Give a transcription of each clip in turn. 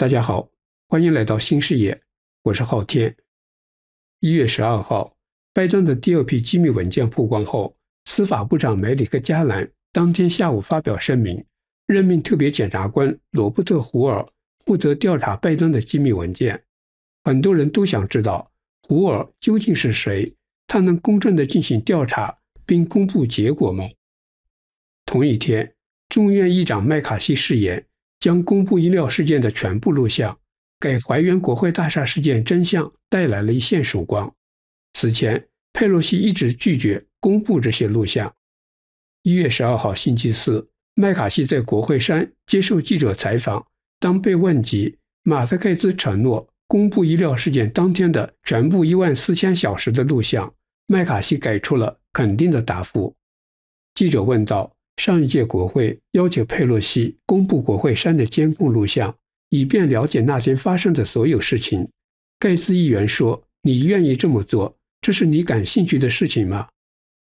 大家好，欢迎来到新视野，我是昊天。一月十二号，拜登的第二批机密文件曝光后，司法部长梅里克·加兰当天下午发表声明，任命特别检察官罗伯特·胡尔负责调查拜登的机密文件。很多人都想知道胡尔究竟是谁，他能公正的进行调查并公布结果吗？同一天，众院议长麦卡锡誓言。将公布医疗事件的全部录像，给还原国会大厦事件真相带来了一线曙光。此前，佩洛西一直拒绝公布这些录像。一月十二号，星期四，麦卡锡在国会山接受记者采访，当被问及马斯盖茨承诺公布医疗事件当天的全部一万四千小时的录像，麦卡锡给出了肯定的答复。记者问道。上一届国会要求佩洛西公布国会山的监控录像，以便了解那天发生的所有事情。盖茨议员说：“你愿意这么做？这是你感兴趣的事情吗？”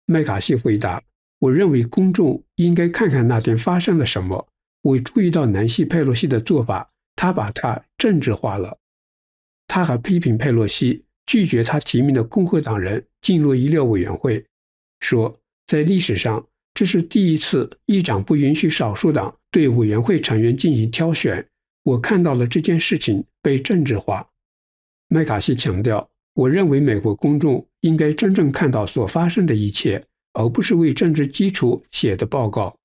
麦卡锡回答：“我认为公众应该看看那天发生了什么。我注意到南希·佩洛西的做法，她把它政治化了。他还批评佩洛西拒绝他提名的共和党人进入医疗委员会，说在历史上。”这是第一次，议长不允许少数党对委员会成员进行挑选。我看到了这件事情被政治化。麦卡锡强调：“我认为美国公众应该真正看到所发生的一切，而不是为政治基础写的报告。”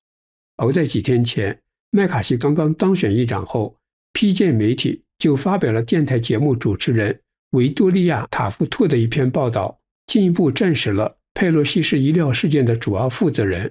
而在几天前，麦卡锡刚刚当选议长后，批建媒体就发表了电台节目主持人维多利亚·塔夫特的一篇报道，进一步证实了佩洛西式医疗事件的主要负责人。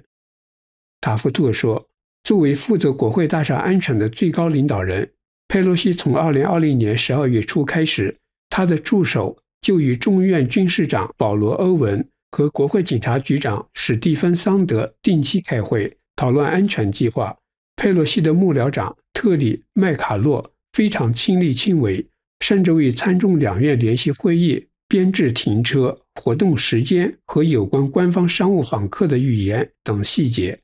塔夫特说：“作为负责国会大厦安全的最高领导人，佩洛西从2020年12月初开始，他的助手就与众议院军事长保罗·欧文和国会警察局长史蒂芬·桑德定期开会，讨论安全计划。佩洛西的幕僚长特里·麦卡洛非常亲力亲为，甚至为参众两院联席会议编制停车、活动时间和有关官方商务访客的语言等细节。”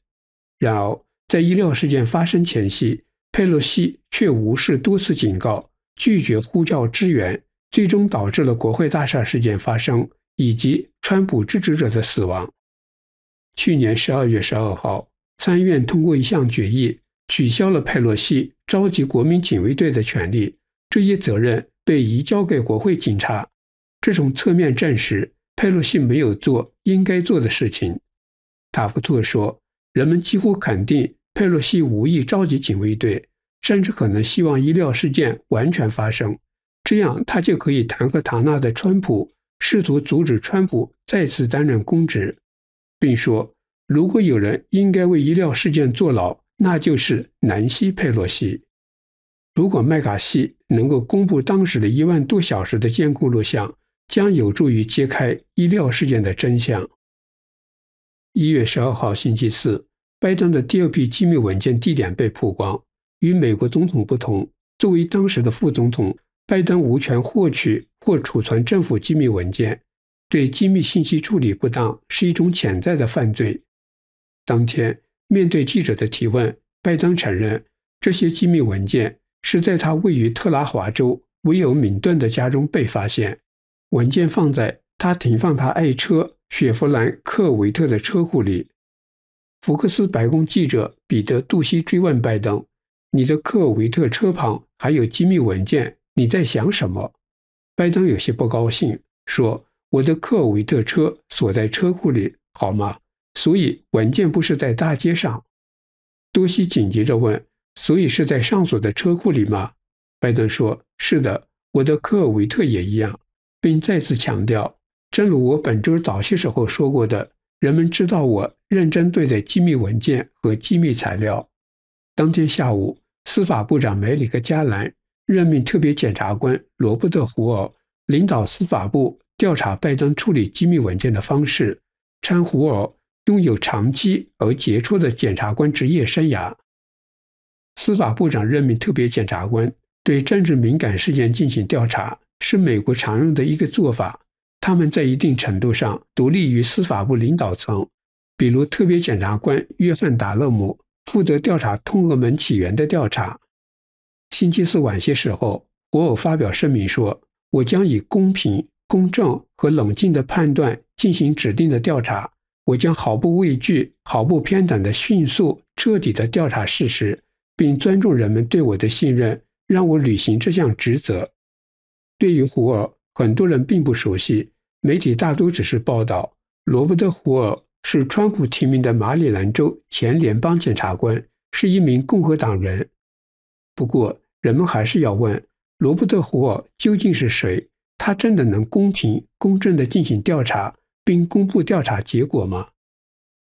然而，在医疗事件发生前夕，佩洛西却无视多次警告，拒绝呼叫支援，最终导致了国会大厦事件发生以及川普支持者的死亡。去年十二月十二号，参院通过一项决议，取消了佩洛西召集国民警卫队的权利，这些责任被移交给国会警察。这种侧面证实，佩洛西没有做应该做的事情。塔夫特说。人们几乎肯定佩洛西无意召集警卫队，甚至可能希望医疗事件完全发生，这样他就可以弹劾唐纳的川普，试图阻止川普再次担任公职，并说如果有人应该为医疗事件坐牢，那就是南希·佩洛西。如果麦卡锡能够公布当时的一万多小时的监控录像，将有助于揭开医疗事件的真相。一月十二号星期四，拜登的第二批机密文件地点被曝光。与美国总统不同，作为当时的副总统，拜登无权获取或储存政府机密文件。对机密信息处理不当是一种潜在的犯罪。当天，面对记者的提问，拜登承认这些机密文件是在他位于特拉华州维尔敏顿的家中被发现，文件放在他停放他爱车。雪佛兰科尔维特的车库里，福克斯白宫记者彼得·杜西追问拜登：“你的科尔维特车旁还有机密文件，你在想什么？”拜登有些不高兴，说：“我的科尔维特车锁在车库里，好吗？所以文件不是在大街上。”多西紧接着问：“所以是在上锁的车库里吗？”拜登说：“是的，我的科尔维特也一样，并再次强调。”正如我本周早些时候说过的，人们知道我认真对待机密文件和机密材料。当天下午，司法部长梅里克·加兰任命特别检察官罗伯特·胡尔领导司法部调查拜登处理机密文件的方式。称胡尔拥有长期而杰出的检察官职业生涯。司法部长任命特别检察官对政治敏感事件进行调查，是美国常用的一个做法。他们在一定程度上独立于司法部领导层，比如特别检察官约翰·达勒姆负责调查通俄门起源的调查。星期四晚些时候，我尔发表声明说：“我将以公平、公正和冷静的判断进行指定的调查。我将毫不畏惧、毫不偏袒的迅速、彻底的调查事实，并尊重人们对我的信任，让我履行这项职责。”对于胡尔。很多人并不熟悉，媒体大多只是报道。罗伯特·胡尔是川普提名的马里兰州前联邦检察官，是一名共和党人。不过，人们还是要问：罗伯特·胡尔究竟是谁？他真的能公平公正的进行调查，并公布调查结果吗？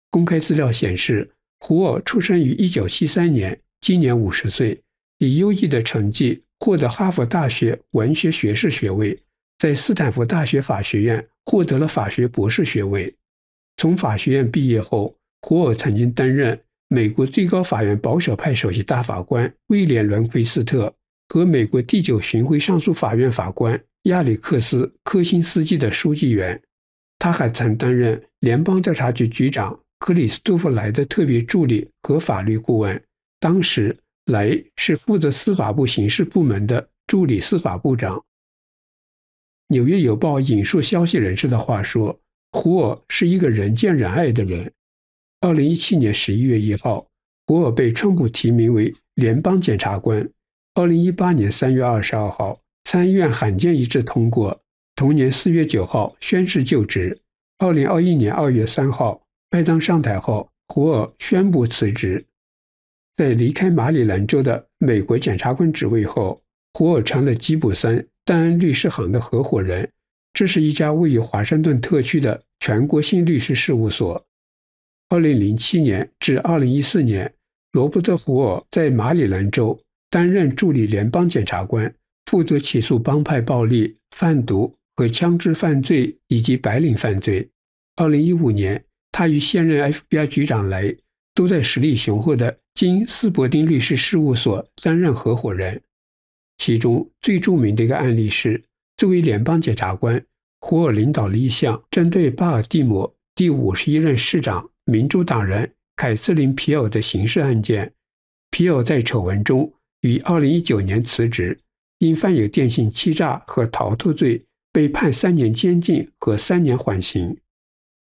公开资料显示，胡尔出生于1973年，今年50岁，以优异的成绩获得哈佛大学文学学士学位。在斯坦福大学法学院获得了法学博士学位。从法学院毕业后，胡尔曾经担任美国最高法院保守派首席大法官威廉·伦奎斯特和美国第九巡回上诉法院法官亚历克斯·科辛斯基的书记员。他还曾担任联邦调查局局长克里斯托弗·莱的特别助理和法律顾问。当时，莱是负责司法部刑事部门的助理司法部长。《纽约邮报》引述消息人士的话说：“胡尔是一个人见人爱的人。”二零一七年十一月一号，胡尔被川普提名为联邦检察官。二零一八年三月二十二号，参议院罕见一致通过。同年四月九号，宣誓就职。二零二一年二月三号，拜登上台后，胡尔宣布辞职。在离开马里兰州的美国检察官职位后。胡尔昌的吉普森戴恩律师行的合伙人，这是一家位于华盛顿特区的全国性律师事务所。二零零七年至二零一四年，罗伯特·福尔在马里兰州担任助理联邦检察官，负责起诉帮派暴力、贩毒和枪支犯罪以及白领犯罪。二零一五年，他与现任 FBI 局长雷都在实力雄厚的金斯伯丁律师事务所担任合伙人。其中最著名的一个案例是，作为联邦检察官，胡尔领导了一项针对巴尔的摩第五十一任市长、民主党人凯瑟琳·皮尔的刑事案件。皮尔在丑闻中于二零一九年辞职，因犯有电信欺诈和逃脱罪，被判三年监禁和三年缓刑。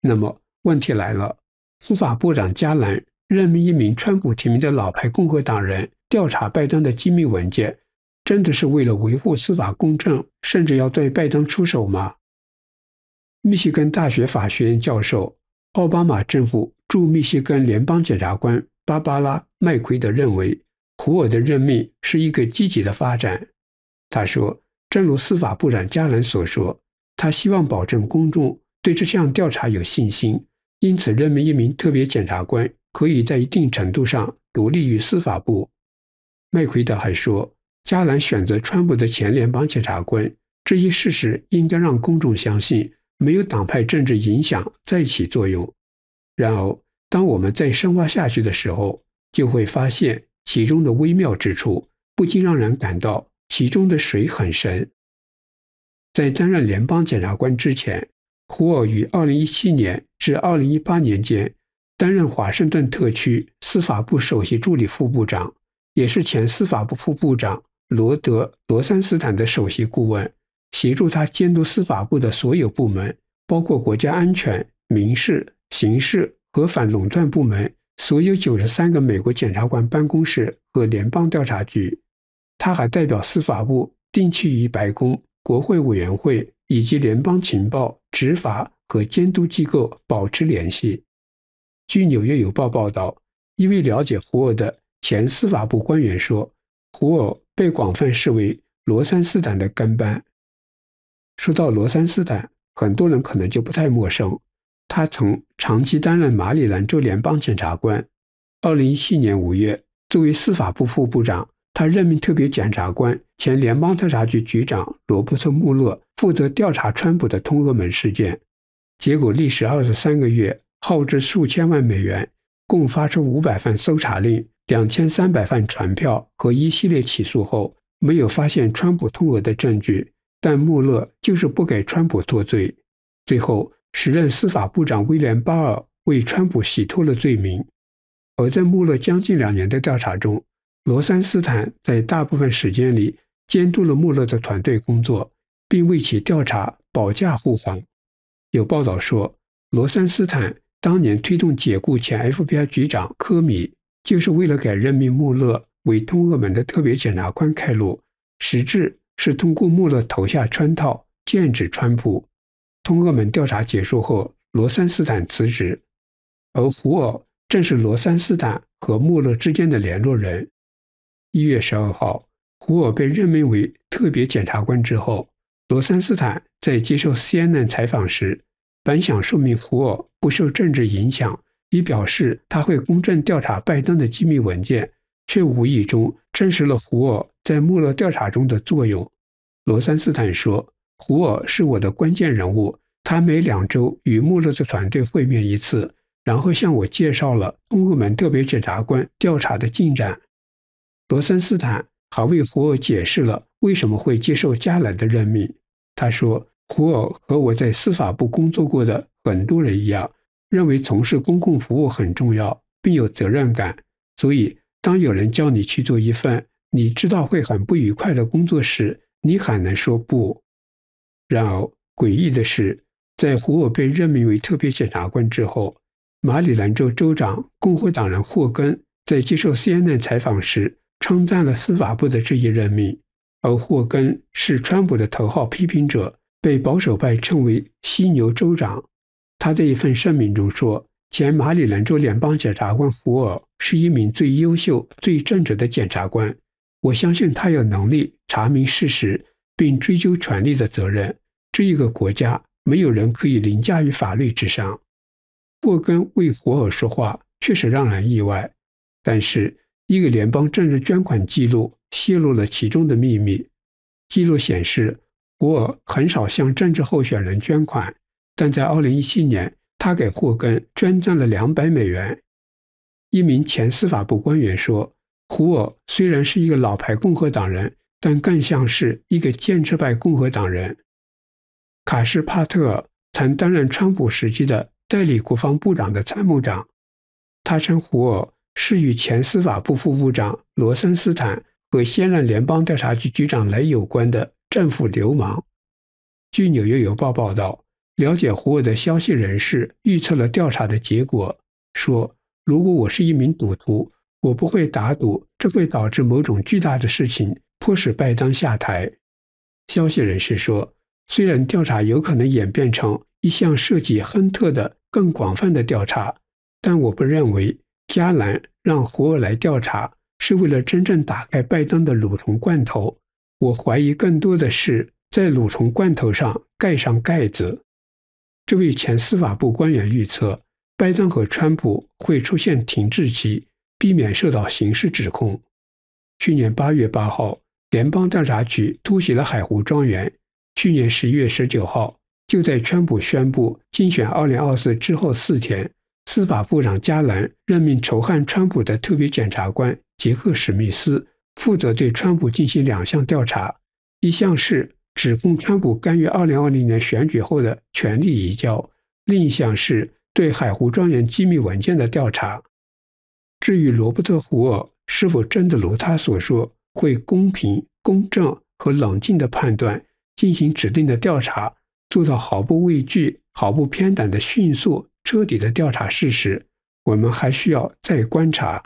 那么问题来了，司法部长加兰任命一名川普提名的老牌共和党人调查拜登的机密文件。真的是为了维护司法公正，甚至要对拜登出手吗？密西根大学法学院教授、奥巴马政府驻密西根联邦检察官芭芭拉·麦奎德认为，胡尔的任命是一个积极的发展。他说：“正如司法部长加兰所说，他希望保证公众对这项调查有信心，因此任命一名特别检察官可以在一定程度上独立于司法部。”麦奎德还说。加兰选择川普的前联邦检察官这一事实，应该让公众相信没有党派政治影响再起作用。然而，当我们再深挖下去的时候，就会发现其中的微妙之处，不禁让人感到其中的水很深。在担任联邦检察官之前，胡尔于2017年至2018年间担任华盛顿特区司法部首席助理副部长，也是前司法部副部长。罗德·罗森斯坦的首席顾问，协助他监督司法部的所有部门，包括国家安全、民事、刑事和反垄断部门，所有九十三个美国检察官办公室和联邦调查局。他还代表司法部定期与白宫、国会委员会以及联邦情报、执法和监督机构保持联系。据《纽约邮报》报道，一位了解胡尔的前司法部官员说，胡尔。被广泛视为罗山斯坦的跟班。说到罗山斯坦，很多人可能就不太陌生。他曾长期担任马里兰州联邦检察官。二零一七年五月，作为司法部副部长，他任命特别检察官、前联邦特查局局长罗伯特·穆勒负责调查川普的通俄门事件。结果历时二十三个月，耗资数千万美元，共发出五百份搜查令。两千三百份传票和一系列起诉后，没有发现川普通俄的证据，但穆勒就是不给川普脱罪。最后，时任司法部长威廉·巴尔为川普洗脱了罪名。而在穆勒将近两年的调查中，罗森斯坦在大部分时间里监督了穆勒的团队工作，并为其调查保驾护航。有报道说，罗森斯坦当年推动解雇前 FBI 局长科米。就是为了给任命穆勒为通俄门的特别检察官开路，实质是通过穆勒投下圈套，剑指川普。通俄门调查结束后，罗森斯坦辞职，而胡尔正是罗森斯坦和穆勒之间的联络人。一月十二号，胡尔被任命为特别检察官之后，罗森斯坦在接受 CNN 采访时，本想说明胡尔不受政治影响。以表示他会公正调查拜登的机密文件，却无意中证实了胡尔在穆勒调查中的作用。罗森斯坦说：“胡尔是我的关键人物，他每两周与穆勒的团队会面一次，然后向我介绍了东欧门特别检察官调查的进展。”罗森斯坦还为胡尔解释了为什么会接受加兰的任命。他说：“胡尔和我在司法部工作过的很多人一样。”认为从事公共服务很重要，并有责任感，所以当有人叫你去做一份你知道会很不愉快的工作时，你很难说不。然而，诡异的是，在胡尔被任命为特别检察官之后，马里兰州州长共和党人霍根在接受 CNN 采访时称赞了司法部的这一任命，而霍根是川普的头号批评者，被保守派称为“犀牛州长”。他在一份声明中说：“前马里兰州联邦检察官胡尔是一名最优秀、最正直的检察官。我相信他有能力查明事实，并追究权力的责任。这一个国家，没有人可以凌驾于法律之上。”沃根为胡尔说话，确实让人意外。但是，一个联邦政治捐款记录泄露了其中的秘密。记录显示，胡尔很少向政治候选人捐款。但在二零一七年，他给霍根捐赠了两百美元。一名前司法部官员说：“胡尔虽然是一个老牌共和党人，但更像是一个建制派共和党人。”卡什帕特曾担任川普时期的代理国防部长的参谋长。他称胡尔是与前司法部副部长罗森斯坦和现任联邦调查局局长雷有关的政府流氓。据《纽约邮报》报道。了解胡尔的消息人士预测了调查的结果，说：“如果我是一名赌徒，我不会打赌，这会导致某种巨大的事情，迫使拜登下台。”消息人士说：“虽然调查有可能演变成一项涉及亨特的更广泛的调查，但我不认为加兰让胡尔来调查是为了真正打开拜登的蠕虫罐头。我怀疑更多的是在蠕虫罐头上盖上盖子。”这位前司法部官员预测，拜登和川普会出现停滞期，避免受到刑事指控。去年八月八号，联邦调查局突袭了海湖庄园。去年十一月十九号，就在川普宣布竞选二零二四之后四天，司法部长加兰任命仇恨川普的特别检察官杰克·史密斯，负责对川普进行两项调查，一项是。指控川普干预二零二零年选举后的权力移交。另一项是对海湖庄园机密文件的调查。至于罗伯特·胡尔是否真的如他所说，会公平、公正和冷静的判断进行指定的调查，做到毫不畏惧、毫不偏袒的迅速、彻底的调查事实，我们还需要再观察。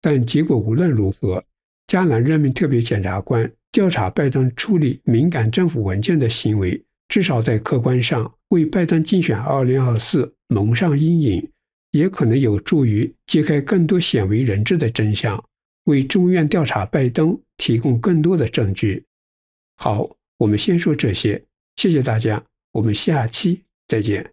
但结果无论如何，加兰任命特别检察官。调查拜登处理敏感政府文件的行为，至少在客观上为拜登竞选2024蒙上阴影，也可能有助于揭开更多鲜为人知的真相，为中院调查拜登提供更多的证据。好，我们先说这些，谢谢大家，我们下期再见。